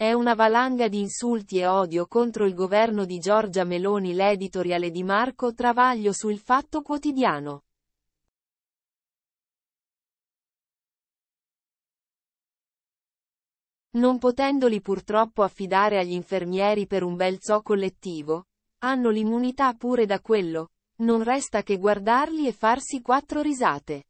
È una valanga di insulti e odio contro il governo di Giorgia Meloni l'editoriale di Marco Travaglio sul Fatto Quotidiano. Non potendoli purtroppo affidare agli infermieri per un bel zoo collettivo, hanno l'immunità pure da quello, non resta che guardarli e farsi quattro risate.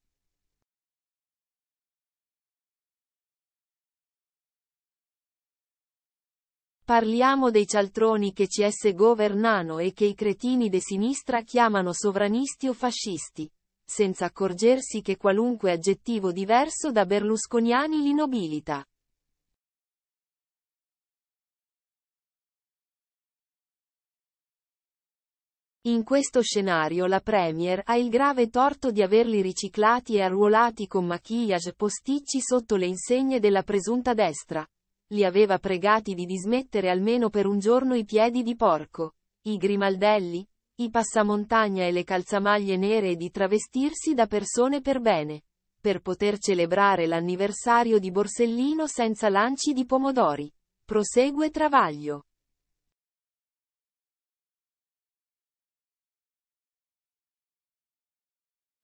Parliamo dei cialtroni che CS governano e che i cretini de sinistra chiamano sovranisti o fascisti, senza accorgersi che qualunque aggettivo diverso da berlusconiani li nobilita. In questo scenario la Premier ha il grave torto di averli riciclati e arruolati con maquillage posticci sotto le insegne della presunta destra, li aveva pregati di dismettere almeno per un giorno i piedi di porco, i grimaldelli, i passamontagna e le calzamaglie nere e di travestirsi da persone per bene, per poter celebrare l'anniversario di Borsellino senza lanci di pomodori. Prosegue Travaglio.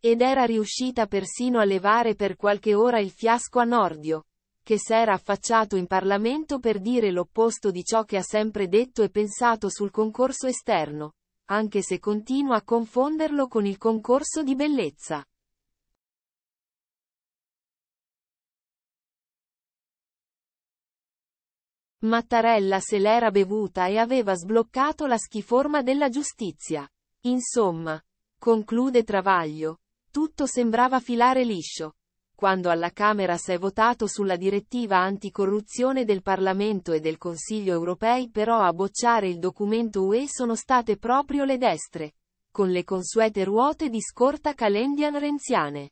Ed era riuscita persino a levare per qualche ora il fiasco a Nordio, che s'era affacciato in Parlamento per dire l'opposto di ciò che ha sempre detto e pensato sul concorso esterno, anche se continua a confonderlo con il concorso di bellezza. Mattarella se l'era bevuta e aveva sbloccato la schiforma della giustizia. Insomma, conclude Travaglio, tutto sembrava filare liscio quando alla Camera si è votato sulla direttiva anticorruzione del Parlamento e del Consiglio europei però a bocciare il documento UE sono state proprio le destre, con le consuete ruote di scorta calendian renziane.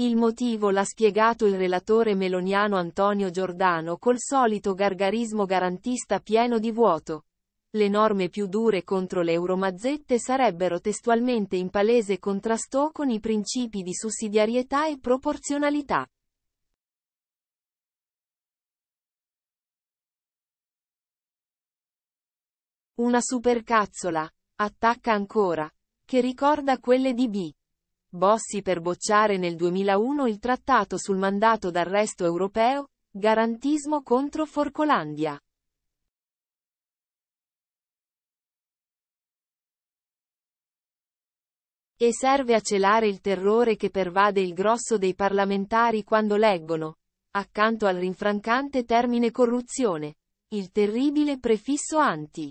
Il motivo l'ha spiegato il relatore meloniano Antonio Giordano col solito gargarismo garantista pieno di vuoto le norme più dure contro le euromazzette sarebbero testualmente in palese contrasto con i principi di sussidiarietà e proporzionalità. Una supercazzola, attacca ancora, che ricorda quelle di B. Bossi per bocciare nel 2001 il trattato sul mandato d'arresto europeo, garantismo contro Forcolandia. E serve a celare il terrore che pervade il grosso dei parlamentari quando leggono, accanto al rinfrancante termine corruzione, il terribile prefisso anti.